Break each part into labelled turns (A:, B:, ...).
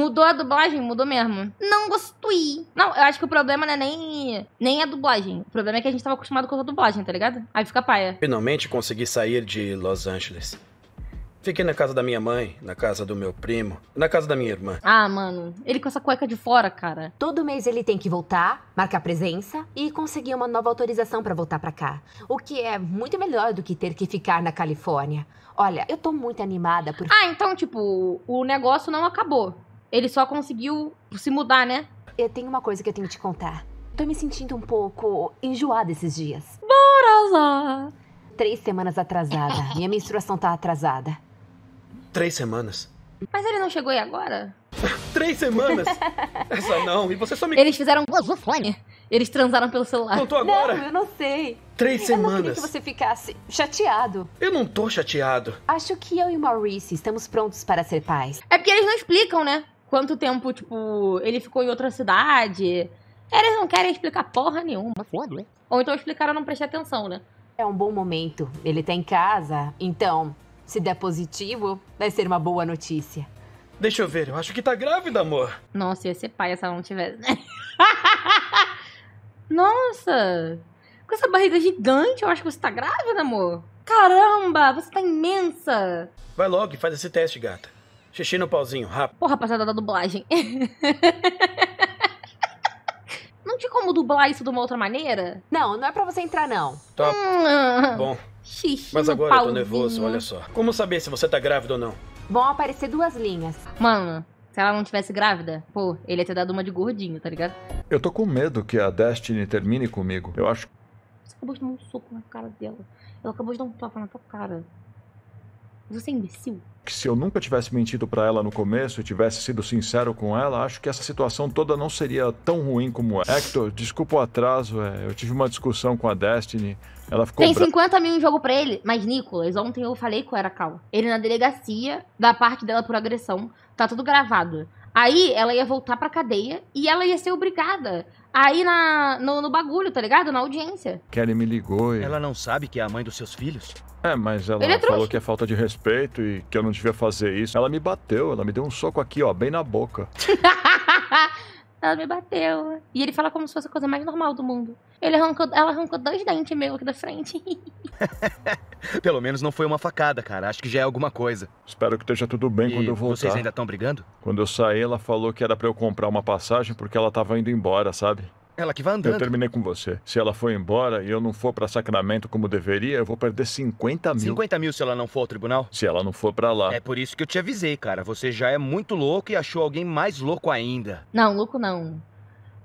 A: Mudou a dublagem, mudou mesmo. Não gostei. Não, eu acho que o problema não é nem, nem a dublagem. O problema é que a gente tava acostumado com a dublagem, tá ligado? Aí fica paia.
B: Finalmente consegui sair de Los Angeles. Fiquei na casa da minha mãe, na casa do meu primo, na casa da minha irmã.
A: Ah, mano, ele com essa cueca de fora, cara. Todo mês ele tem que voltar, marcar presença e conseguir uma nova autorização para voltar para cá, o que é muito melhor do que ter que ficar na Califórnia. Olha, eu tô muito animada por Ah, então tipo, o negócio não acabou ele só conseguiu se mudar, né? Eu tenho uma coisa que eu tenho que te contar. Tô me sentindo um
C: pouco enjoada esses
A: dias. Bora lá! Três semanas atrasada. Minha menstruação tá atrasada.
B: Três semanas?
A: Mas ele não chegou aí agora? Três
B: semanas? Essa não, e
A: você só me. Eles fizeram glosofone. Eles transaram pelo celular. Contou agora? Não, eu não sei. Três eu semanas. Eu queria que você ficasse chateado. Eu não tô
B: chateado.
A: Acho que eu e Maurice estamos prontos para ser pais. É porque eles não explicam, né? Quanto tempo, tipo, ele ficou em outra cidade? Eles não querem explicar porra nenhuma. Foda, Ou então explicaram não prestar atenção, né? É um bom momento. Ele tá em casa, então, se der positivo, vai ser uma boa notícia.
B: Deixa eu ver, eu acho que tá grávida, amor.
A: Nossa, ia ser pai se ela não tivesse, né? Nossa! Com essa barriga gigante, eu acho que você tá grávida, amor. Caramba, você tá imensa!
B: Vai logo e faz esse teste, gata. Xixi no pauzinho, rápido.
A: Porra, rapaziada da dublagem. não tinha como dublar isso de uma outra maneira? Não, não é pra você entrar, não.
B: Tá. Hum. Bom.
A: Xixi Mas agora eu tô nervoso,
B: olha só. Como saber se você tá grávida ou não?
A: Vão aparecer duas linhas. Mano, se ela não tivesse grávida, pô, ele ia ter dado uma de gordinho, tá ligado?
D: Eu tô com medo que a Destiny termine comigo. Eu acho.
A: Você acabou de dar um soco na cara dela. Ela acabou de dar um tapa na tua cara. Você é imbecil?
D: Que se eu nunca tivesse mentido para ela no começo e tivesse sido sincero com ela, acho que essa situação toda não seria tão ruim como é. Hector, desculpa o atraso, é, eu tive uma discussão com a Destiny. Ela ficou. Tem 50
A: mil em jogo pra ele, mas Nicolas, ontem eu falei com o Eracal. Ele na delegacia, da parte dela por agressão, tá tudo gravado. Aí ela ia voltar pra cadeia e ela ia ser obrigada aí na, no, no bagulho, tá ligado? Na audiência.
D: Kelly me ligou e... Ela não sabe que é a mãe dos seus filhos? É, mas ela é falou que é falta de respeito e que eu não devia fazer isso. Ela me bateu, ela me deu um soco aqui, ó, bem na boca.
A: Ela me bateu. E ele fala como se fosse a coisa mais normal do mundo. Ele arrancou, ela arrancou dois dentes meu aqui da frente.
D: Pelo menos não foi uma facada, cara. Acho que já é alguma coisa. Espero que esteja tudo bem e quando eu voltar. Vocês ainda estão brigando? Quando eu saí, ela falou que era para eu comprar uma passagem porque ela tava indo embora, sabe? Ela que vai andando. Eu terminei com você. Se ela for embora e eu não for para Sacramento como deveria, eu vou perder 50 mil. 50 mil se ela não for ao tribunal? Se ela não for para lá. É por isso que eu te avisei, cara. Você já é muito louco e achou alguém
E: mais louco ainda.
A: Não, louco não.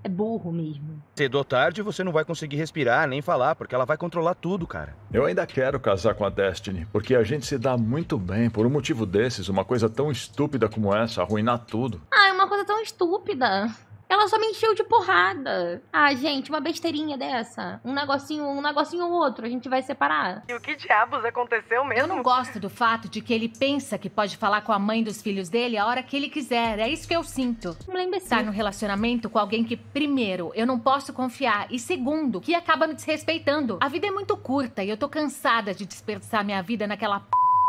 A: É burro mesmo.
E: Cedo ou tarde você não vai conseguir respirar nem falar, porque ela vai controlar tudo, cara.
D: Eu ainda quero casar com a Destiny, porque a gente se dá muito bem. Por um motivo desses, uma coisa tão estúpida como essa, arruinar tudo.
A: Ah, é uma coisa tão estúpida. Ela só me encheu de porrada. Ah, gente, uma besteirinha dessa. Um negocinho, um negocinho outro, a gente vai separar.
F: E o que diabos aconteceu mesmo? Eu
A: não gosto do fato de que ele pensa que pode falar com a mãe dos filhos dele a hora que ele quiser. É isso que eu sinto. Me lembre assim. Tá num relacionamento com alguém que, primeiro, eu não posso confiar. E segundo, que acaba me desrespeitando. A vida é muito curta e eu tô cansada de desperdiçar minha vida naquela p...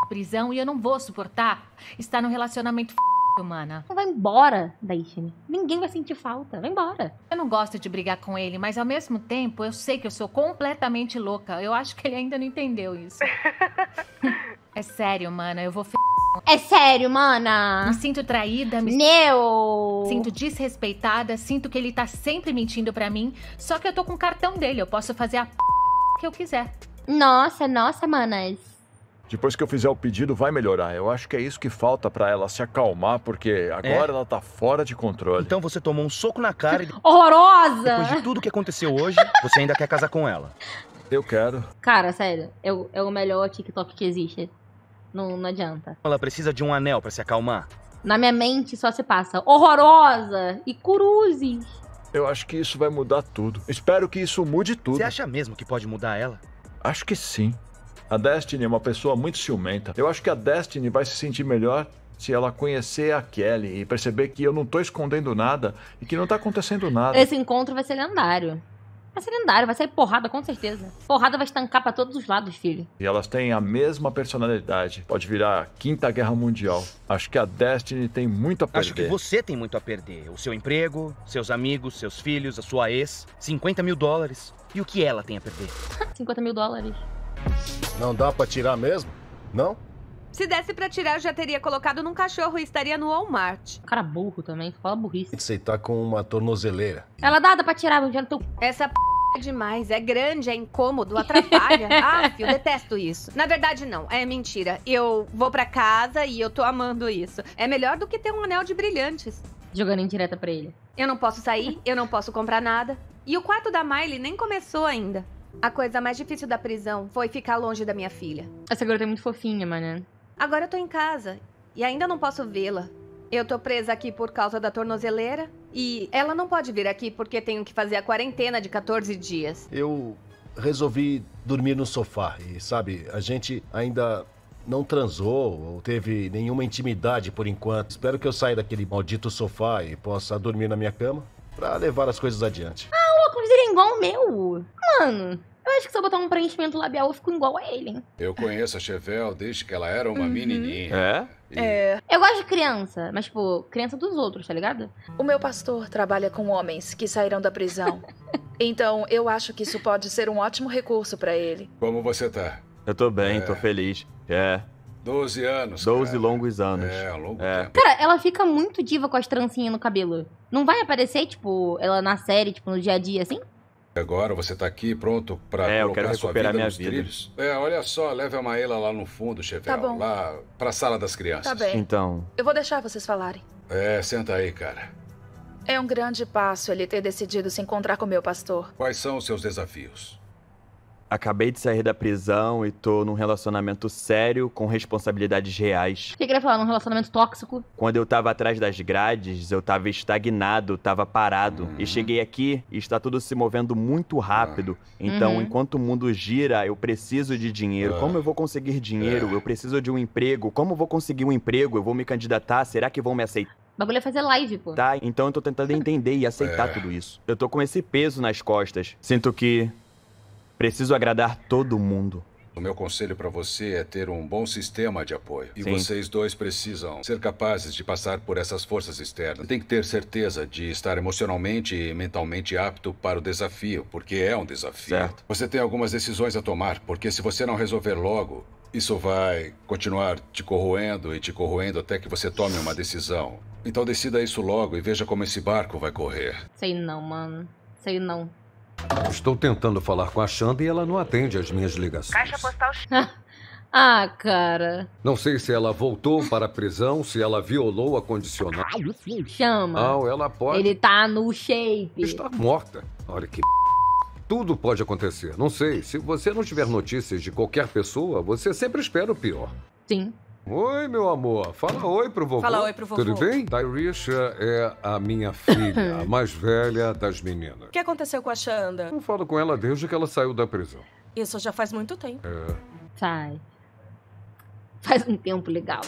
A: prisão e eu não vou suportar estar num relacionamento f humana. Então vai embora da Ishine. Ninguém vai sentir falta. Vai embora. Eu não gosto de brigar com ele, mas ao mesmo tempo eu sei que eu sou completamente louca. Eu acho que ele ainda não entendeu isso. é sério, mana. Eu vou. F... É sério, mana. Me sinto traída, me Meu. Sinto desrespeitada, sinto que ele tá sempre mentindo para mim, só que eu tô com o cartão dele, eu posso fazer a p... que eu quiser. Nossa, nossa, manas.
D: Depois que eu fizer o pedido, vai melhorar. Eu acho que é isso que falta para ela se acalmar, porque agora é? ela tá fora de controle. Então você tomou um soco na cara e.
A: Horrorosa! Depois
G: de
D: tudo que aconteceu hoje,
E: você ainda quer casar com ela. Eu quero.
A: Cara, sério, é o, é o melhor TikTok que existe. Não, não adianta.
D: Ela precisa de um anel para se acalmar.
A: Na minha mente só se passa horrorosa e cruzes.
D: Eu acho que isso vai mudar tudo. Espero que isso mude tudo. Você acha mesmo que pode mudar ela? Acho que sim. A Destiny é uma pessoa muito ciumenta. Eu acho que a Destiny vai se sentir melhor se ela conhecer a Kelly e perceber que eu não tô escondendo nada e que não tá acontecendo nada. Esse
A: encontro vai ser lendário. Vai ser lendário, vai sair porrada, com certeza. Porrada vai estancar para todos os lados, filho.
D: E elas têm a mesma personalidade. Pode virar a Quinta Guerra Mundial. Acho que a Destiny tem muito a perder. Acho que você
E: tem muito a perder. O seu emprego, seus amigos, seus filhos, a sua ex, 50 mil dólares.
H: E o que ela tem a perder?
A: 50 mil dólares.
H: Não dá para tirar mesmo? Não?
C: Se desse para tirar, eu já teria colocado num cachorro e estaria no Walmart. Cara burro também, fala burrice.
H: Você tá com uma tornozeleira.
C: Ela dá, dá pra tirar, mas já não tô... Essa p... É demais, é grande, é incômodo, atrapalha. ah, eu detesto isso. Na verdade, não, é mentira. Eu vou para casa e eu tô amando isso. É melhor do que ter um anel de brilhantes.
A: Jogando em direta pra ele.
C: Eu não posso sair, eu não posso comprar nada. E o quarto da Miley nem começou ainda. A coisa mais difícil da prisão foi ficar longe da minha filha.
A: Essa garota é muito fofinha, mané.
C: Agora eu tô em casa e ainda não posso vê-la. Eu tô presa aqui por causa da tornozeleira e ela não pode vir aqui porque tenho que fazer a quarentena de 14 dias.
H: Eu resolvi dormir no sofá e, sabe, a gente ainda não transou ou teve nenhuma intimidade por enquanto. Espero que eu saia daquele maldito sofá e possa dormir na minha cama para levar as coisas adiante.
A: Ah, igual o meu. Mano, eu acho que se eu botar um preenchimento labial, eu fico igual a ele. Hein?
H: Eu conheço a Chevel desde que ela era uma uhum. menininha. É?
A: E... é? Eu gosto de criança, mas, tipo, criança dos outros,
G: tá ligado? O meu pastor trabalha com homens que saíram da prisão. então, eu acho que isso pode ser um ótimo recurso para ele. Como você tá?
E: Eu tô bem, é. tô feliz. É. doze anos. doze longos anos. É, longo é.
G: Tempo.
A: Cara, ela fica muito diva com as trancinhas no cabelo. Não vai aparecer, tipo, ela na série, tipo, no dia a dia, assim?
H: Agora você está aqui pronto para é, colocar sua vida minha nos vida. trilhos? É, olha só, leve a Maela lá no fundo, Chevel. Tá bom. Lá pra sala das tá crianças. Tá bem. Então.
G: Eu vou deixar vocês falarem.
H: É, senta aí, cara.
G: É um grande passo ele ter decidido se encontrar com meu pastor.
H: Quais são os seus desafios?
E: acabei de sair da prisão e tô num relacionamento sério com responsabilidades reais.
A: O que, que ele ia falar? Num relacionamento tóxico?
E: Quando eu tava atrás das grades, eu tava estagnado, tava parado. Uhum. E hum. cheguei aqui e está tudo se movendo muito rápido. Ah. Então, uhum. enquanto o mundo gira, eu preciso de dinheiro. Uhum. Como eu vou conseguir dinheiro? É. Eu preciso de um emprego. Como eu vou conseguir um emprego? Eu vou me candidatar? Será que vão me aceitar?
A: O bagulho é fazer live, pô.
E: Tá, então eu tô tentando entender e aceitar é. tudo isso. Eu tô com esse peso nas costas. Sinto que Preciso agradar todo mundo.
H: O meu conselho para você é ter um bom sistema de apoio. E vocês dois precisam ser capazes de passar por essas forças externas. Tem que ter certeza de estar emocionalmente e mentalmente apto para o desafio, porque é um
D: desafio. Certo.
H: Você tem algumas decisões a tomar, porque se você não resolver logo, isso vai continuar te corroendo e te corroendo até que você tome uma decisão. Então decida isso
I: logo e veja como esse barco vai correr.
A: Sei não, mano. Sei não.
I: Estou tentando falar com a Xanda e ela não atende as minhas ligações. Caixa postal.
A: ah, cara.
I: Não sei se ela voltou para a prisão, se ela violou a condicional.
A: Chama. Ah,
I: ela pode. Ele
A: tá no shape. Está morta.
I: Olha que. Tudo pode acontecer. Não sei. Se você não tiver notícias de qualquer pessoa, você sempre espera o pior. Sim. Oi, meu amor. Fala oi pro vovô. Fala oi pro vovô. Tudo bem? Tyrisha é a minha filha, a mais velha das meninas. O
F: que aconteceu com a Xanda? Não falo
I: com ela desde que ela saiu da prisão.
F: Isso já faz muito tempo. É. Sai. Faz um tempo legal.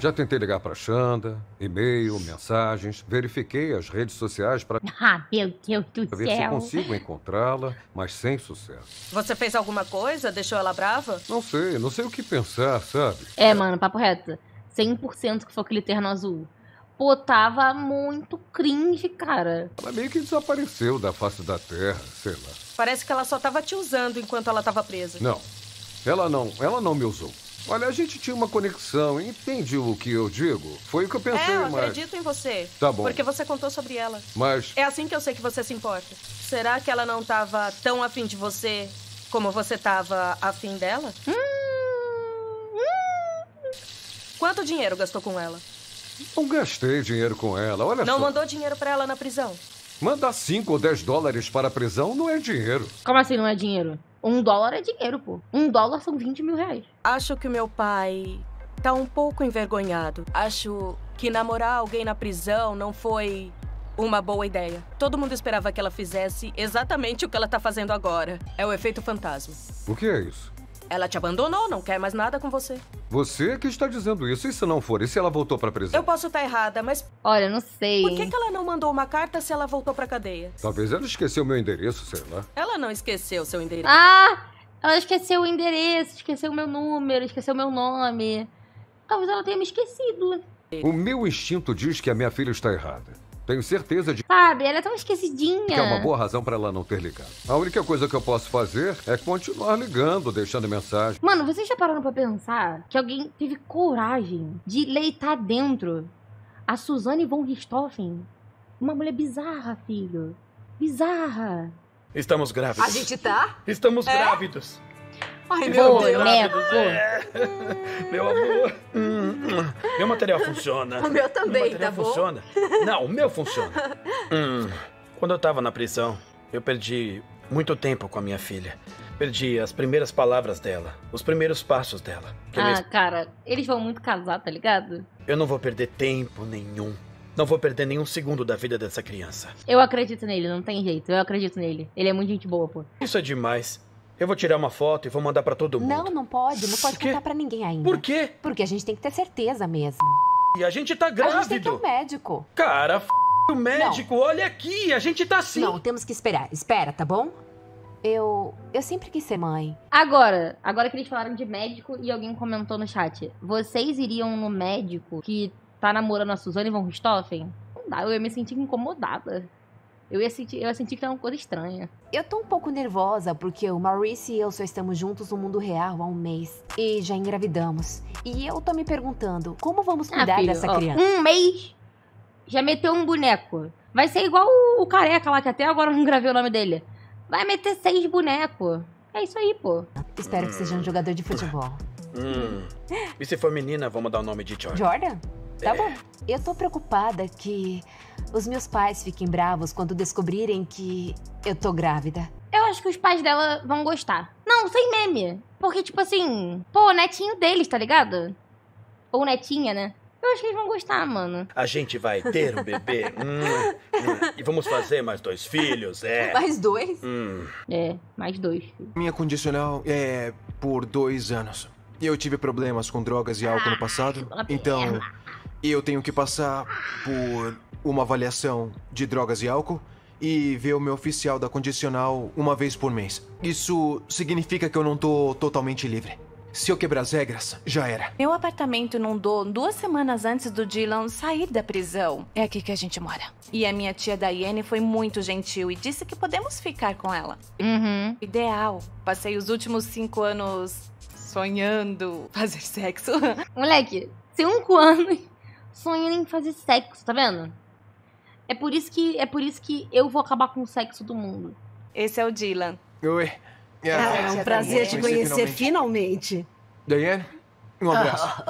I: Já tentei ligar para Xanda, e-mail, mensagens, verifiquei as redes sociais para
F: Ah, meu Deus do
A: ver se consigo
I: encontrá-la, mas sem sucesso. Você fez alguma coisa? Deixou ela brava? Não sei, não sei o que pensar, sabe?
A: É, mano, papo reto. 100% que foi aquele terno azul. Pô, tava
F: muito cringe, cara.
I: Ela meio que desapareceu da face da terra, sei lá.
F: Parece que ela só tava te usando enquanto ela tava presa. Não,
I: ela não, ela não me usou. Olha, a gente tinha uma conexão, entende o que eu digo? Foi o que eu é, pensei, É, eu mas... acredito
F: em você. Tá bom. Porque você contou sobre ela. Mas... É assim que eu sei que você se importa. Será que ela não estava tão afim de você como você estava afim dela? Hum, hum. Quanto dinheiro gastou com ela?
I: Não gastei dinheiro com ela, olha não só. Não
F: mandou dinheiro para ela na prisão?
I: Mandar 5 ou 10 dólares para a prisão não é dinheiro.
F: Como assim não é dinheiro? Um dólar é dinheiro, pô. Um dólar são 20 mil reais. Acho que o meu pai tá um pouco envergonhado. Acho que namorar alguém na prisão não foi uma boa ideia. Todo mundo esperava que ela fizesse exatamente o que ela tá fazendo agora. É o efeito fantasma.
I: O que é isso?
F: Ela te abandonou, não quer mais nada com você.
I: Você que está dizendo isso, e se não for? E se ela voltou pra prisão?
F: Eu posso estar errada, mas. Olha, não sei. Por que, que ela não mandou uma carta se ela voltou pra cadeia?
I: Talvez ela esqueceu meu endereço, sei lá.
F: Ela não esqueceu seu endereço. Ah!
A: Ela esqueceu o endereço, esqueceu o meu número, esqueceu o meu nome. Talvez ela tenha me esquecido.
I: O meu instinto diz que a minha filha está errada. Tenho certeza de.
A: Sabe, ela é tão esquecidinha. Que é uma boa
I: razão para ela não ter ligado. A única coisa que eu posso fazer é continuar ligando, deixando mensagem.
A: Mano, vocês já pararam pra pensar que alguém teve coragem de leitar dentro a Suzane von Richthofen? Uma mulher bizarra, filho. Bizarra.
B: Estamos grávidos. A gente tá? Estamos é? grávidos. Ai, meu Boa, Deus. Meu, boa. meu amor. Hum. meu material funciona. O meu também, meu material tá funciona. Bom? Não, o meu funciona. Hum, quando eu tava na prisão, eu perdi muito tempo com a minha filha. Perdi as primeiras palavras dela, os primeiros passos dela. Ah, eles...
A: cara, eles vão muito casar, tá ligado?
B: Eu não vou perder tempo nenhum. Não vou perder nenhum segundo da vida dessa criança.
A: Eu acredito nele, não tem jeito. Eu acredito nele. Ele é muito gente boa, pô.
B: Isso é demais. Eu vou tirar uma foto e vou mandar para todo mundo. Não,
A: não pode. Não pode contar para ninguém ainda. Por
C: quê? Porque a gente tem que ter certeza mesmo.
B: E a gente tá grávido. A gente tem que ir ao
C: médico.
B: Cara, f...
A: o médico, não. olha aqui, a gente tá assim. Não, temos que esperar. Espera, tá bom? Eu. Eu sempre quis ser mãe. Agora, agora que eles falaram de médico e alguém comentou no chat. Vocês iriam no médico que tá namorando a Suzane von Richthofen? Não dá, eu ia me sentir incomodada. Eu ia sentir, eu ia sentir que era uma coisa estranha. Eu tô um pouco nervosa porque o Maurice e eu só estamos juntos no mundo real há um mês e já engravidamos. E eu tô me perguntando, como vamos ah, cuidar ah, filho, dessa ó, criança? Um mês já meteu um boneco. Vai ser igual o, o careca lá que até agora não gravei o nome dele. Vai meter seis bonecos. É isso aí, pô. Espero que seja um hum. jogador de futebol.
I: Hum.
B: E se for menina, vamos dar o nome de Jordan.
A: Jordan? Tá é. bom. Eu tô preocupada que os meus pais fiquem bravos quando descobrirem que eu tô grávida. Eu acho que os pais dela vão gostar. Não, sem meme. Porque, tipo assim, pô, netinho deles, tá ligado? Ou netinha, né? Eu acho que eles vão gostar, mano.
B: A gente vai ter um bebê. hum, hum. E vamos fazer mais dois filhos, é. Mais dois? Hum.
A: É, mais dois.
J: Minha condicional é por dois anos. Eu tive problemas com drogas e álcool no ah, passado. então, eu tenho que passar por uma avaliação de drogas e álcool e ver o meu oficial da condicional uma vez por mês. Isso significa que eu não tô totalmente livre. Se eu quebrar as regras, já era.
K: Meu apartamento inundou duas semanas antes do Dylan sair da prisão. É aqui que a gente mora. E a minha tia Daiane foi muito gentil e disse que podemos ficar com ela. Uhum. Ideal. Passei os últimos cinco anos sonhando fazer sexo.
A: Moleque, cinco anos sonhando é em fazer sexo, tá vendo? É por isso que é por isso que eu vou acabar com o sexo do mundo. Esse é o Dylan.
J: Oi. Yeah. Ah, é um prazer te conhecer
A: finalmente. finalmente.
J: Diane? Um abraço.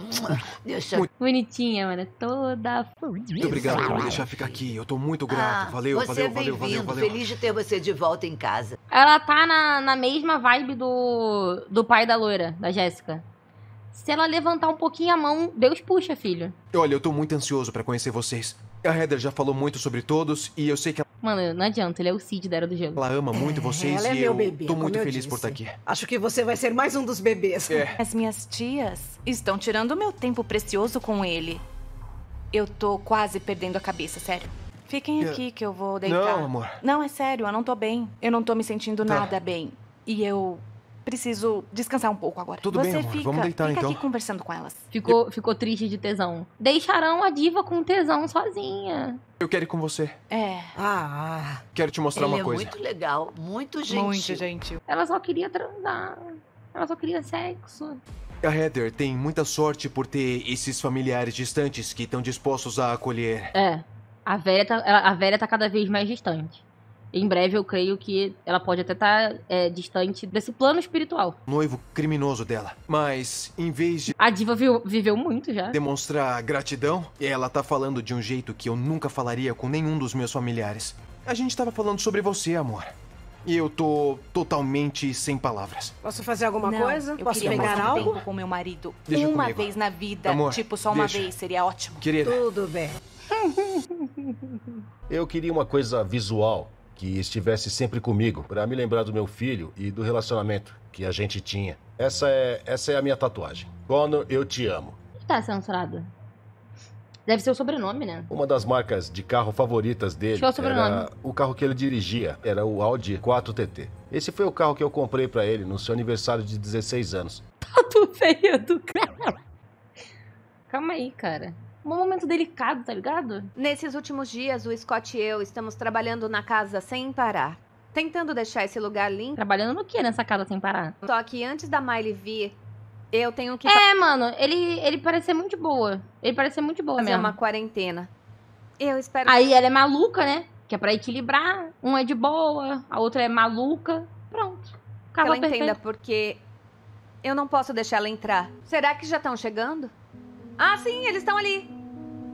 A: Deixa. Bonitinha, mano. É toda Muito obrigado por me deixar
J: ficar aqui. Eu tô muito grato. Ah, valeu, valeu, é valeu, valeu, valeu. Feliz de ter você de volta em casa.
A: Ela tá na, na mesma vibe do, do pai da loira, da Jéssica. Se ela levantar um pouquinho a mão, Deus puxa, filho.
J: Olha, eu tô muito ansioso para conhecer vocês. A Heather já falou muito sobre todos e eu sei que ela...
A: Mano, não adianta, ele é o Cid da Era do Gelo.
J: Ela ama muito é, vocês ela é e eu bebê, tô muito feliz disse. por
K: tá estar aqui. Acho que você vai ser mais um dos bebês. É. As minhas tias estão tirando meu tempo precioso com ele. Eu tô quase perdendo a cabeça, sério. Fiquem é. aqui que eu vou deitar. Não, amor. Não, é sério, eu não tô bem. Eu não tô me sentindo tá. nada bem. E eu preciso descansar um pouco agora. Tudo Você bem, amor. Fica, vamos deitar fica então.
J: aqui
A: conversando com elas. Ficou, eu... ficou triste de tesão. Deixarão a diva com tesão sozinha.
J: Eu quero ir com você. É. Ah. Quero te mostrar uma é coisa. muito
F: legal,
A: muito gentil. Muito gentil. Ela só queria transar. Ela só queria sexo.
J: A Heather tem muita sorte por ter esses familiares distantes que estão dispostos a acolher.
A: É. A velha tá, a velha tá cada vez mais distante. Em breve, eu creio que ela pode até estar tá, é, distante desse plano espiritual.
J: Noivo criminoso dela. Mas, em vez de.
A: A diva viu, viveu muito já.
J: Demonstrar gratidão, ela tá falando de um jeito que eu nunca falaria com nenhum dos meus familiares. A gente tava falando sobre você, amor. E eu tô totalmente sem palavras.
K: Posso fazer alguma Não, coisa? Eu Posso pegar algo? com meu marido. Deixa uma comigo. vez na vida. Amor, tipo, só uma deixa. vez. Seria ótimo. Querida. Tudo bem.
H: eu queria uma coisa visual que estivesse sempre comigo, para me lembrar do meu filho e do relacionamento que a gente tinha. Essa é, essa é a minha tatuagem. Connor, eu te amo.
A: O que tá censurado? Deve ser o sobrenome, né?
H: Uma das marcas de carro favoritas dele é o era o carro que ele dirigia, era o Audi 4TT. Esse foi o carro que eu comprei para ele no seu aniversário de 16 anos. Tatu tá feio do
A: cara. Calma aí, cara um momento delicado, tá ligado? Nesses
C: últimos dias, o Scott e eu estamos trabalhando na casa sem parar. Tentando deixar esse
A: lugar limpo. Trabalhando no que nessa casa sem parar?
C: Só que antes da Miley vir, eu tenho que. É,
A: mano, ele, ele parece ser muito boa. Ele parece ser muito boa Fazer mesmo. uma quarentena. Eu espero. Aí que... ela é maluca, né? Que é pra equilibrar. Uma é de boa, a outra é maluca. Pronto. Acabou que ela entenda,
C: porque eu não posso deixar ela entrar. Será que já estão chegando? Ah, sim, eles estão ali.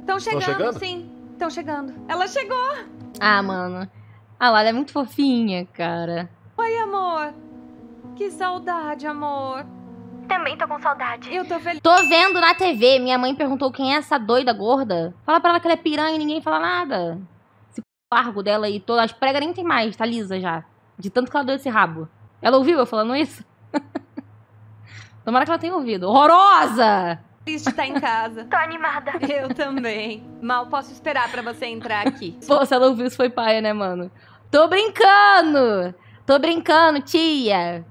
C: Estão chegando, chegando, sim. Estão chegando. Ela chegou!
A: Ah, mano. A Lara é muito fofinha, cara.
C: Oi, amor. Que saudade, amor. Também tô com saudade. Eu tô
A: feliz. Tô vendo na TV. Minha mãe perguntou quem é essa doida gorda. Fala pra ela que ela é piranha e ninguém fala nada. Esse largo dela aí, toda as pregas nem tem mais, tá lisa já. De tanto que ela deu esse rabo. Ela ouviu eu falando isso? Tomara que ela tenha ouvido. Horrorosa!
C: feliz de estar tá em casa. Tô animada. Eu também. Mal posso
A: esperar para você
C: entrar aqui.
A: Pô, se ela ouviu isso foi paia, né, mano? Tô brincando! Tô brincando, tia!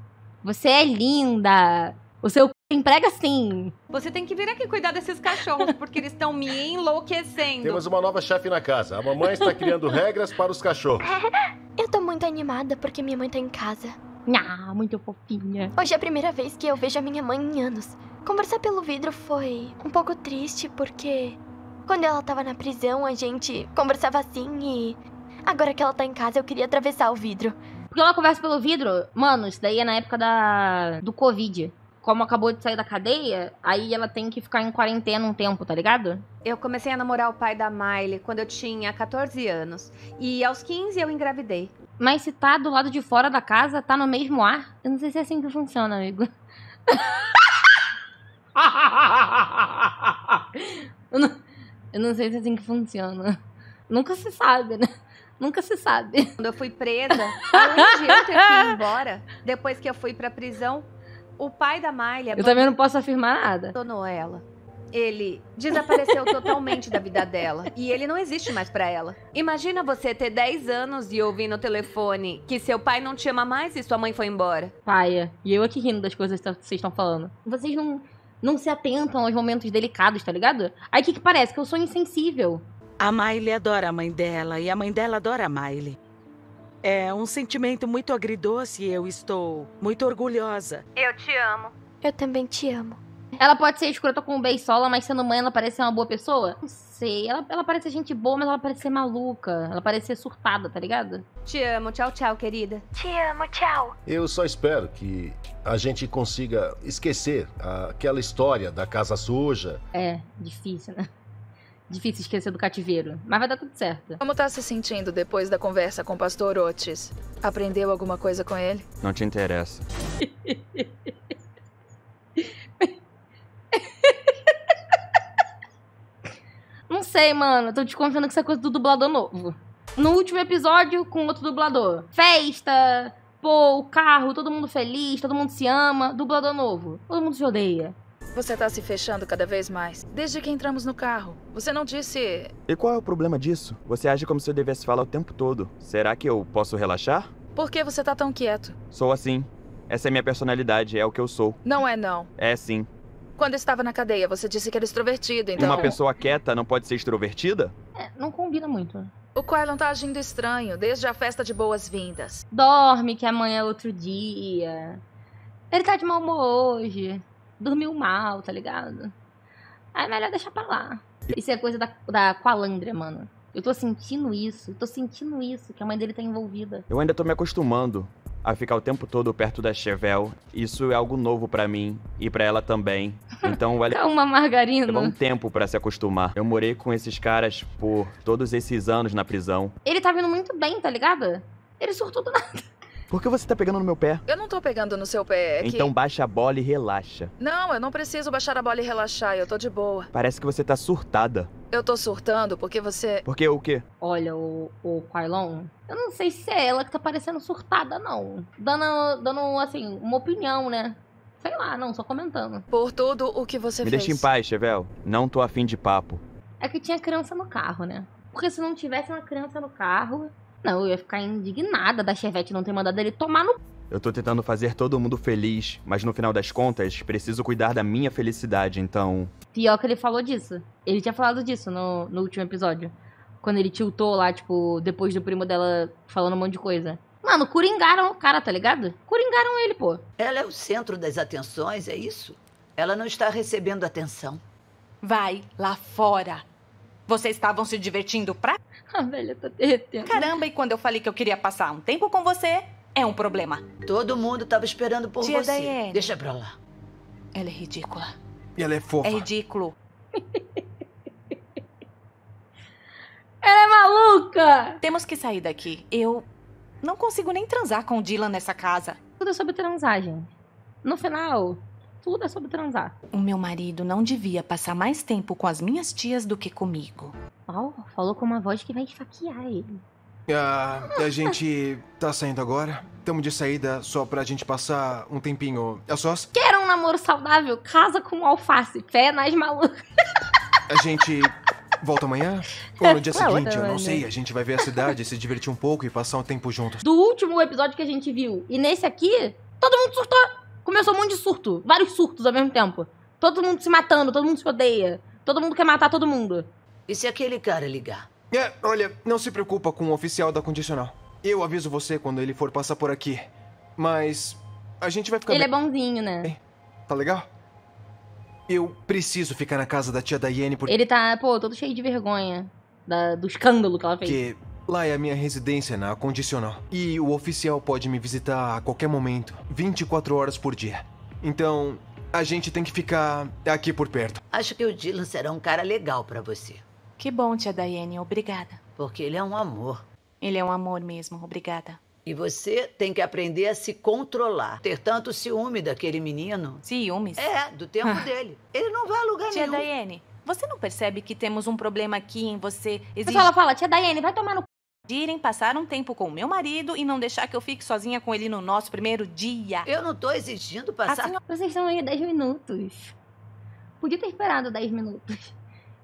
A: Você é linda! O seu emprega sim.
C: Você tem que vir aqui cuidar desses cachorros, porque eles estão me enlouquecendo. Temos uma nova chefe na
H: casa. A mamãe está criando regras para os cachorros.
A: É, eu tô muito animada porque minha mãe tá em casa. Ah, muito fofinha. Hoje é a primeira vez que eu vejo a minha mãe em anos. Conversar pelo vidro foi um pouco triste porque quando ela tava na prisão a gente conversava assim e agora que ela tá em casa eu queria atravessar o vidro. Porque ela conversa pelo vidro, mano, isso daí é na época da do Covid. Como acabou de sair da cadeia, aí ela tem que ficar em quarentena um tempo, tá ligado?
C: Eu comecei a namorar o pai da Miley quando eu tinha
A: 14 anos. E aos 15 eu engravidei. Mas se tá do lado de fora da casa, tá no mesmo ar? Eu não sei se é assim que funciona, amigo. eu, não, eu não sei se é assim que funciona. Nunca se sabe, né? Nunca se sabe. Quando eu fui presa, além de eu ter que ir
C: embora, depois que eu fui pra prisão, o pai da Malha. Eu também não
A: posso afirmar nada.
C: Abandonou ela. Ele desapareceu totalmente da vida dela e ele não existe mais para ela. Imagina você ter 10 anos e ouvir no telefone que seu pai não te ama mais
A: e sua mãe foi embora. Paia, e eu aqui rindo das coisas que vocês estão falando. Vocês não não se atentam aos momentos delicados, tá ligado? Aí o que, que parece? Que eu sou insensível. A Miley
G: adora a mãe dela e a mãe dela adora a Miley. É um sentimento muito agridoce e eu estou muito orgulhosa.
A: Eu te amo. Eu também te amo. Ela pode ser escrota com o Beisola, mas sendo mãe, ela parece ser uma boa pessoa? Não sei. Ela, ela parece gente boa, mas ela parece ser maluca. Ela parece ser surtada, tá ligado? Te amo. Tchau, tchau, querida. Te amo. Tchau.
H: Eu só espero que a gente consiga esquecer aquela história da casa suja.
A: É, difícil, né? Difícil esquecer do cativeiro, mas vai dar
G: tudo certo. Como tá se sentindo depois da conversa com o pastor Otis? Aprendeu alguma coisa com
A: ele? Não te interessa. sei, mano. Tô desconfiando que essa é coisa do dublador novo. No último episódio, com outro dublador. Festa, pô, o carro, todo mundo feliz, todo mundo se ama. Dublador novo. Todo mundo se odeia. Você tá
G: se fechando cada vez mais. Desde que entramos no carro. Você não disse.
E: E qual é o problema disso? Você age como se eu devesse falar o tempo todo. Será que eu posso relaxar?
G: Por que você tá tão quieto?
E: Sou assim. Essa é minha personalidade, é o que eu sou.
G: Não é não. É sim. Quando estava na cadeia, você disse que era extrovertido, então. Uma pessoa
E: quieta não pode ser extrovertida?
G: É, não combina muito. O Quylon tá agindo estranho desde a festa de boas-vindas. Dorme, que amanhã é
A: outro dia. Ele tá de mau humor hoje. Dormiu mal, tá ligado? Aí é melhor deixar pra lá. Isso é coisa da, da Qualandria, mano. Eu tô sentindo isso, tô sentindo isso, que a mãe dele tá envolvida.
E: Eu ainda tô me acostumando a ficar o tempo todo perto da Chevelle. Isso é algo novo para mim e para ela também. Então, É uma
A: margarina. Levou um
E: tempo para se acostumar. Eu morei com esses caras por todos esses anos na prisão.
A: Ele tá vindo muito bem, tá ligado? Ele surtou do nada.
E: Por que você tá pegando no meu pé?
G: Eu não tô pegando no seu pé. É que... então
E: baixa a bola e relaxa.
G: Não, eu não preciso baixar a bola e relaxar. Eu tô de boa.
E: Parece que você tá surtada.
G: Eu tô surtando porque você.
E: Porque o
A: quê? Olha, o, o Quailon, eu não sei se é ela que tá parecendo surtada, não. Dando, dando, assim, uma opinião, né? Sei lá, não, só comentando. Por tudo o que você Me fez. Me deixa em paz,
E: Chevel. Não tô afim de papo.
A: É que tinha criança no carro, né? Porque se não tivesse uma criança no carro. Não, eu ia ficar indignada da Chevette não ter mandado ele tomar no
E: eu tô tentando fazer todo mundo feliz, mas no final das contas, preciso cuidar da minha felicidade, então.
A: Pior que ele falou disso. Ele tinha falado disso no, no último episódio. Quando ele tiltou lá, tipo, depois do primo dela falando um monte de coisa. Mano, curingaram, o cara, tá ligado? Curingaram ele,
G: pô. Ela é o centro das atenções, é isso? Ela não está recebendo
K: atenção. Vai lá fora. Vocês estavam se divertindo pra. A velha tá derretendo. Caramba, e quando eu falei que eu queria passar um tempo com você, é um problema.
G: Todo mundo estava esperando por Tia você. Daiane. Deixa pra lá.
K: Ela é ridícula.
G: E ela
J: é fofa. É
K: ridículo. ela é maluca! Temos que sair daqui. Eu não consigo nem transar com o Dylan nessa casa. Tudo é sobre transar, gente. No final, tudo é sobre transar. O meu marido não devia passar mais tempo com as minhas tias do que comigo. Uau, falou com uma voz que vai esfaquear ele.
J: Ah, a gente tá saindo agora. Tamo de saída só pra gente passar um tempinho É sós.
A: Quero um namoro saudável? Casa com um alface. Pé nas malucas.
J: A gente volta amanhã? Ou no dia seguinte? Eu não sei. A gente vai ver a cidade, se divertir um pouco e passar um tempo juntos.
A: Do último episódio que a gente viu e nesse aqui, todo mundo surtou. Começou um monte de surto. Vários surtos ao mesmo tempo. Todo mundo se matando, todo mundo se odeia. Todo mundo quer matar todo mundo. E se aquele cara ligar?
I: É,
J: olha, não se preocupa com o oficial da condicional. Eu aviso você quando ele for passar por aqui. Mas a gente vai ficar. Ele é bem...
A: é bonzinho, né?
J: Tá legal? Eu preciso ficar na casa da tia Daiane porque. Ele
A: tá, pô, todo cheio de vergonha da, do escândalo que ela fez. Porque
J: lá é a minha residência na condicional. E o oficial pode me visitar a qualquer momento, 24 horas por dia. Então, a gente tem que ficar aqui por
K: perto. Acho que o Dylan será um cara legal para você. Que bom, tia Daiane, obrigada. Porque ele é um amor. Ele é um amor mesmo, obrigada. E você tem que aprender a se controlar. Ter tanto ciúme daquele menino. Ciúmes? É, do tempo ah. dele. Ele não vai a lugar tia nenhum. Tia Daiane, você não percebe que temos um problema aqui em você? Exige... Fala, fala, tia Daiane, vai tomar no irem passar um tempo com o meu marido e não deixar que eu fique sozinha com ele no nosso primeiro dia. Eu não tô exigindo passar. senhora...
A: Vocês estão aí 10 minutos. Podia ter esperado 10 minutos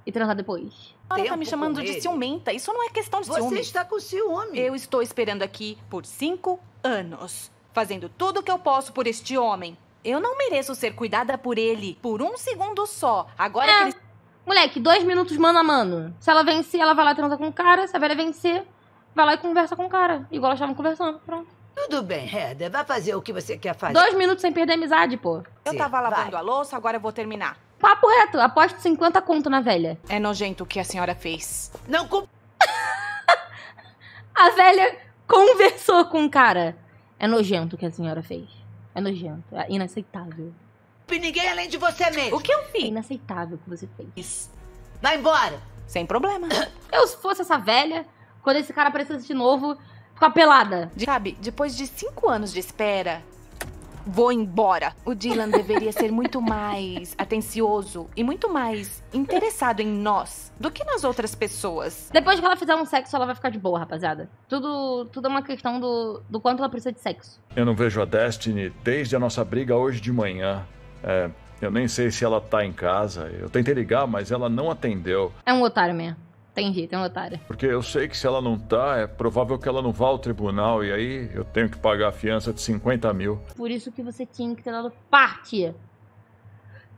A: e transar depois. Ela tá me chamando de
K: ciumenta. Isso não é questão de Você ciúme. Você está com ciúme. Eu estou esperando aqui por cinco anos, fazendo tudo o que eu posso por este homem. Eu não mereço ser cuidada por ele por um segundo só. Agora é. que ele... Moleque, dois minutos mano a mano. Se ela vencer, ela vai lá transar com o cara.
A: Se a velha vencer, vai lá e conversa com o cara. Igual elas estavam conversando. Pronto. Tudo bem, Heather. Vai
K: fazer o que você quer fazer. Dois minutos sem perder a amizade, pô. Eu tava lavando vai. a louça, agora eu vou terminar. Papo reto, aposto 50 conto na velha. É nojento o que a senhora fez. Não com...
A: a velha conversou com o cara. É nojento o que a senhora fez. É nojento, é inaceitável.
K: Ninguém além de você mesmo. O que eu fiz?
A: É inaceitável o que você fez. Vai embora. Sem problema. Eu, se fosse essa velha,
K: quando esse cara aparecesse de novo, ficar pelada. Sabe, depois de cinco anos de espera, vou embora. O Dylan deveria ser muito mais atencioso e muito mais interessado em nós do que nas outras pessoas.
A: Depois que ela fizer um sexo, ela vai ficar de boa, rapaziada. Tudo, tudo é uma questão do, do quanto ela precisa de sexo.
D: Eu não vejo a Destiny desde a nossa briga hoje de manhã. É, eu nem sei se ela tá em casa. Eu tentei ligar, mas ela não atendeu.
A: É um otário mesmo. Tem jeito, é
D: Porque eu sei que se ela não tá, é provável que ela não vá ao tribunal e aí eu tenho que pagar a fiança de 50 mil.
A: Por isso que você tinha que ter dado parte.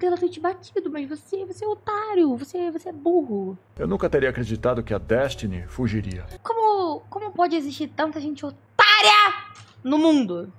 A: Ela foi te batido, mas você, você é otário, você, você é burro.
D: Eu nunca teria acreditado que a Destiny fugiria.
A: Como, como pode existir tanta gente otária no mundo?